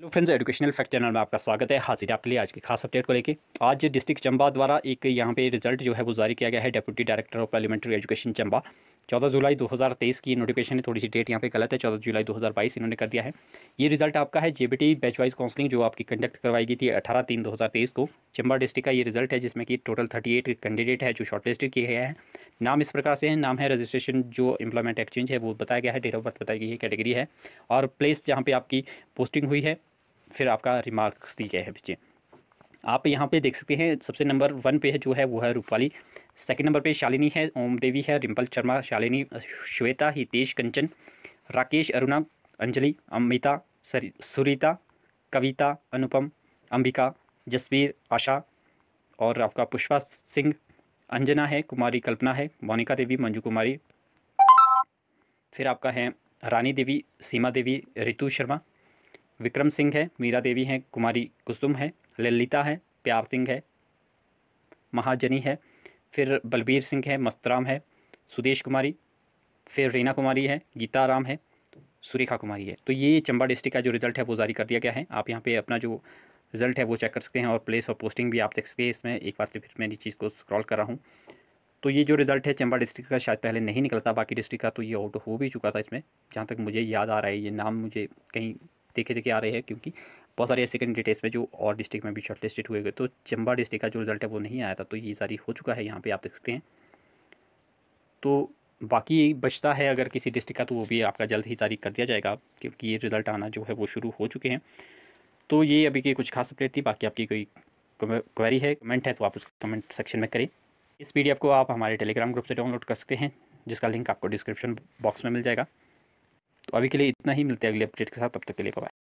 hello friends educational fact channel में आपका स्वागत है हाजिर आपके लिए आज की खास अपडेट को लेकर आज डिस्ट्रिक्ट चंबा द्वारा एक यहाँ पे रिजल्ट जो है वो जारी किया गया है deputy director of elementary education Chamba चौदह जुलाई 2023 की नोटिफिकेशन है थोड़ी सी डेट यहाँ पे गलत है चौदह जुलाई 2022 इन्होंने कर दिया है ये रिजल्ट आपका है जेबीटी बैच वाइज काउंसलिंग जो आपकी कंडक्ट करवाई गई थी अठारह तीन 2023 को चंबा डिस्ट्रिक्ट का ये रिजल्ट है जिसमें कि टोटल थर्टी एट कैंडिडेट है जो शॉर्टलिस्टेड किए गए हैं नाम इस प्रकार से है नाम है रजिस्ट्रेशन जो एम्प्लॉयमेंट एक्सचेंज है वो बताया गया है डेट ऑफ बर्थ बताई गई है कैटेगरी है और प्लेस जहाँ पर आपकी पोस्टिंग हुई है फिर आपका रिमार्क्स दिए गए हैं बच्चे आप यहाँ पे देख सकते हैं सबसे नंबर वन पे है जो है वो है रूपाली सेकंड नंबर पे शालिनी है ओम देवी है रिम्पल शर्मा शालिनी श्वेता हितेश कंचन राकेश अरुणा अंजलि अमिता सुरीता कविता अनुपम अंबिका जसवीर आशा और आपका पुष्पा सिंह अंजना है कुमारी कल्पना है मोनिका देवी मंजू कुमारी फिर आपका है रानी देवी सीमा देवी रितु शर्मा विक्रम सिंह है मीरा देवी हैं कुमारी कुसुम है ललिता है प्यार सिंह है महाजनी है फिर बलबीर सिंह है मस्तराम है सुदेश कुमारी फिर रीना कुमारी है गीता राम है सुरेखा कुमारी है तो ये चंबा डिस्ट्रिक्ट का जो रिज़ल्ट है वो जारी कर दिया गया है आप यहाँ पे अपना जो रिज़ल्ट है वो चेक कर सकते हैं और प्लेस और पोस्टिंग भी आप देख सकते हैं इसमें एक बार से फिर मैं इस चीज़ को स्क्रॉल कर रहा हूँ तो ये जो रिज़ल्ट है चंबा डिस्ट्रिक्ट का शायद पहले नहीं निकलता बाकी डिस्ट्रिक्ट का तो ये आउट हो भी चुका था इसमें जहाँ तक मुझे याद आ रहा है ये नाम मुझे कहीं देखे देखे आ रहे हैं क्योंकि बहुत सारे ऐसे कैंडिडेट इसमें जो और डिस्ट्रिक्ट में भी शॉर्ट लिस्टेड हुए गए तो चंबा डिस्ट्रिक्ट का जो रिज़ल्ट है वो नहीं आया था तो ये सारी हो चुका है यहाँ पर आप देख सकते हैं तो बाकी बचता है अगर किसी डिस्ट्रिक्ट का तो वो भी आपका जल्द ही जारी कर दिया जाएगा क्योंकि ये रिज़ल्ट आना जो है वो शुरू हो चुके हैं तो ये अभी की कुछ खास अपडेट थी बाकी आपकी कोई क्वेरी है कमेंट है तो आप उसको कमेंट सेक्शन में करें इस पीडीएफ को आप हमारे टेलीग्राम ग्रुप से डाउनलोड कर सकते हैं जिसका लिंक आपको डिस्क्रिप्शन बॉक्स में मिल जाएगा तो अभी के लिए इतना ही मिलते हैं अगले अपडेट के साथ तब तक के लिए बाय